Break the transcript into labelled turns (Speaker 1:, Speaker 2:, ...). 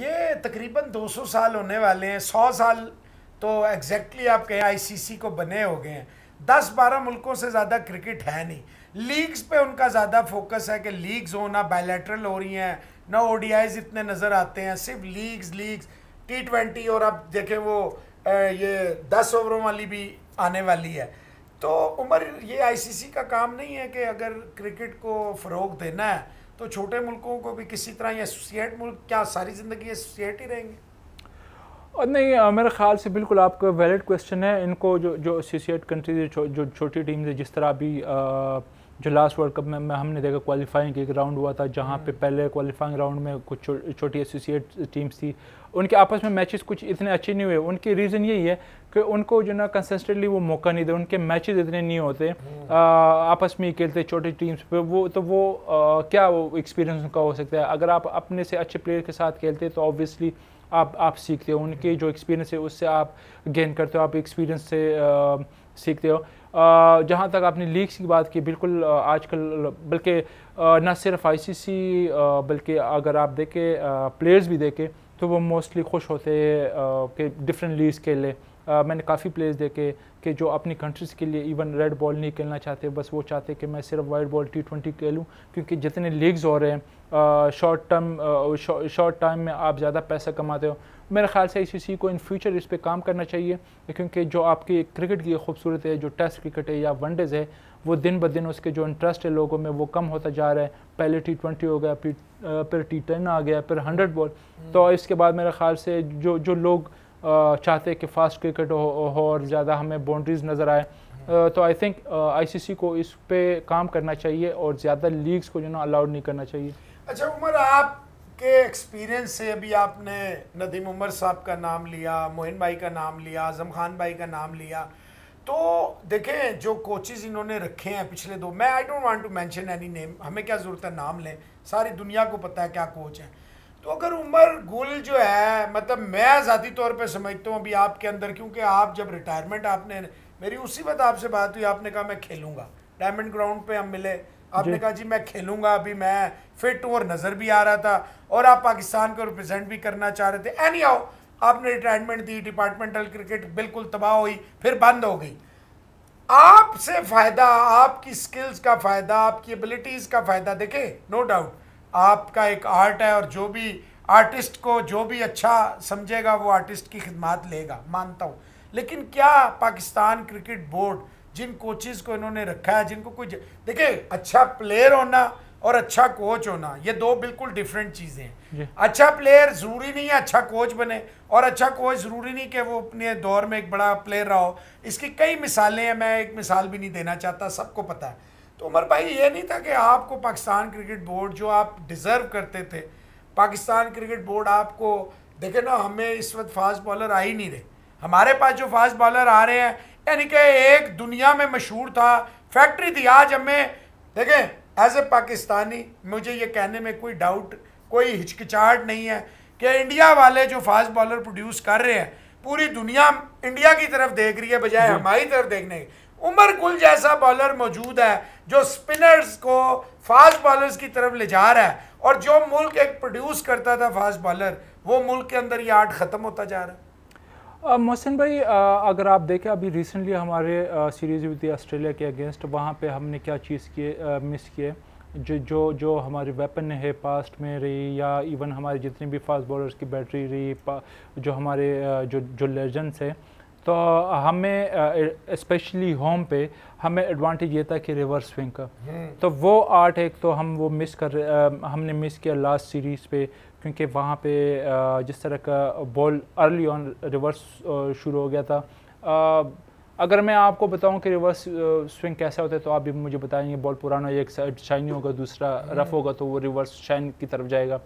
Speaker 1: ये तकरीबन 200 साल होने वाले हैं 100 साल तो एग्जैक्टली आप कहें आईसीसी को बने हो गए हैं दस बारह मुल्कों से ज़्यादा क्रिकेट है नहीं लीग्स पे उनका ज़्यादा फोकस है कि लीग्स हो ना बायलैटरल हो रही हैं ना ओ इतने नज़र आते हैं सिर्फ लीग्स लीग्स टी ट्वेंटी और अब देखें वो ये दस ओवरों वाली भी आने वाली है तो उमर ये आईसीसी का काम नहीं है कि अगर क्रिकेट को फ़रोग देना है तो छोटे मुल्कों को भी किसी तरह ये एसोसिएट मुल्क क्या सारी ज़िंदगी एसोसिएट ही रहेंगे
Speaker 2: और नहीं मेरे ख्याल से बिल्कुल आपका वैलिड क्वेश्चन है इनको जो जो एसोसिएट कंट्रीज जो छोटी टीम्स है जिस तरह आ, जो लास्ट वर्ल्ड कप में, हमने देखा क्वालिफाइंग एक राउंड हुआ था जहाँ पे हम्म। पहले क्वालिफाइंग राउंड में कुछ छोटी एसोसिएट टीम्स थी उनके आपस में मैचेस कुछ इतने अच्छे नहीं हुए उनकी रीज़न यही है कि उनको जो ना कंसिस्टेंटली वो मौका नहीं दे उनके मैचेस इतने नहीं होते हम्म। आ, आपस में ही खेलते छोटी टीम्स पे वो तो वो आ, क्या वो एक्सपीरियंस उनका हो सकता है अगर आप अपने से अच्छे प्लेयर के साथ खेलते तो ऑब्वियसली आप आप सीखते हो उनके जो एक्सपीरियंस है उससे आप गेन करते हो आप एक्सपीरियंस से आ, सीखते हो जहाँ तक आपने लीक्स की बात की बिल्कुल आजकल बल्कि न सिर्फ आईसीसी बल्कि अगर आप देखें प्लेयर्स भी देखें तो वो मोस्टली खुश होते हैं कि डिफरेंट लीग्स खेलें Uh, मैंने काफ़ी प्लेयर्स देखे कि जो अपनी कंट्रीज़ के लिए इवन रेड बॉल नहीं खेलना चाहते बस वो चाहते कि मैं सिर्फ वाइट बॉल टी ट्वेंटी खेलूँ क्योंकि जितने लीग्स हो रहे हैं शॉर्ट टर्म शॉर्ट टाइम में आप ज़्यादा पैसा कमाते हो मेरे ख्याल से आई को इन फ्यूचर इस पर काम करना चाहिए क्योंकि जो आपकी क्रिकेट की खूबसूरत है जो टेस्ट क्रिकेट है या वनडेज़ है वो दिन ब दिन उसके जो इंटरेस्ट है लोगों में वो कम होता जा रहा है पहले टी ट्वेंटी हो गया फिर फिर टी टेन आ गया फिर हंड्रेड हम्म। बॉल तो इसके बाद मेरे ख्याल से जो जो लोग चाहते हैं कि फास्ट क्रिकेट हो, हो और ज़्यादा हमें बाउंड्रीज नज़र आए हम्म। तो आई थिंक आईसीसी को इस पे काम करना चाहिए और ज़्यादा लीग्स को जो ना अलाउड नहीं करना चाहिए
Speaker 1: अच्छा उमर आप आपके एक्सपीरियंस से अभी आपने नदीम उमर साहब का नाम लिया मोहन भाई का नाम लिया आज़म खान भाई का नाम लिया तो देखें जो कोचेज़ इन्होंने रखे हैं पिछले दो मैं I don't want to mention any name हमें क्या ज़रूरत है नाम लें सारी दुनिया को पता है क्या कोच है तो अगर उमर गुल जो है मतलब मैं ज़ाती तौर पर समझता हूँ अभी आपके अंदर क्योंकि आप जब रिटायरमेंट आपने मेरी उसी वक्त आपसे बात हुई आपने कहा मैं खेलूँगा डायमंड ग्राउंड पर हम मिले आपने कहा जी मैं खेलूंगा अभी मैं फिट और नज़र भी आ रहा था और आप पाकिस्तान को रिप्रेजेंट भी करना चाह रहे थे एनी आओ आपने रिटायरमेंट दी डिपार्टमेंटल क्रिकेट बिल्कुल तबाह हुई फिर बंद हो गई आपसे फ़ायदा आपकी स्किल्स का फ़ायदा आपकी एबिलिटीज़ का फ़ायदा देखे नो डाउट आपका एक आर्ट है और जो भी आर्टिस्ट को जो भी अच्छा समझेगा वो आर्टिस्ट की खिदमत लेगा मानता हूँ लेकिन क्या पाकिस्तान क्रिकेट बोर्ड जिन कोचेज को इन्होंने रखा है जिनको कोई देखिए अच्छा प्लेयर होना और अच्छा कोच होना ये दो बिल्कुल डिफरेंट चीज़ें हैं अच्छा प्लेयर ज़रूरी नहीं है अच्छा कोच बने और अच्छा कोच ज़रूरी नहीं कि वो अपने दौर में एक बड़ा प्लेयर रहा हो इसकी कई मिसालें हैं मैं एक मिसाल भी नहीं देना चाहता सबको पता है तो उमर भाई ये नहीं था कि आपको पाकिस्तान क्रिकेट बोर्ड जो आप डिज़र्व करते थे पाकिस्तान क्रिकेट बोर्ड आपको देखे ना हमें इस वक्त फास्ट बॉलर आ ही नहीं रहे हमारे पास जो फास्ट बॉलर आ रहे हैं यानी कि एक दुनिया में मशहूर था फैक्ट्री थी आज हमें देखें एज ए पाकिस्तानी मुझे ये कहने में कोई डाउट कोई हिचकिचाहट नहीं है कि इंडिया वाले जो फास्ट बॉलर प्रोड्यूस कर रहे हैं पूरी दुनिया इंडिया की तरफ देख रही है बजाय हमारी तरफ देखने की उमर गुल जैसा बॉलर मौजूद है जो स्पिनर्स को फास्ट बॉलर्स की तरफ ले जा रहा है और जो मुल्क एक प्रोड्यूस करता था फास्ट बॉलर वो मुल्क के अंदर ये आर्ट ख़त्म होता जा रहा है
Speaker 2: मोहसिन भाई अगर आप देखें अभी रिसेंटली हमारे सीरीज़ हुई थी ऑस्ट्रेलिया के अगेंस्ट वहाँ पे हमने क्या चीज़ किए मिस किए जो जो जो हमारे वेपन है पास्ट में रही या इवन हमारे जितने भी फास्ट बॉलर्स की बैटरी रही जो हमारे जो जो लेजेंड्स हैं तो हमें स्पेशली होम पे हमें एडवांटेज ये था कि रिवर्स स्विंग का हम्म। तो वो आर्ट एक तो हम वो मिस कर हमने मिस किया लास्ट सीरीज़ पे क्योंकि वहाँ पे जिस तरह का बॉल अर्ली ऑन रिवर्स शुरू हो गया था अगर मैं आपको बताऊं कि रिवर्स स्विंग कैसा होता है तो आप भी मुझे बताएंगे बॉल पुराना एक साइड शाइनी होगा दूसरा रफ हम्म। होगा तो वो रिवर्स शाइन की तरफ जाएगा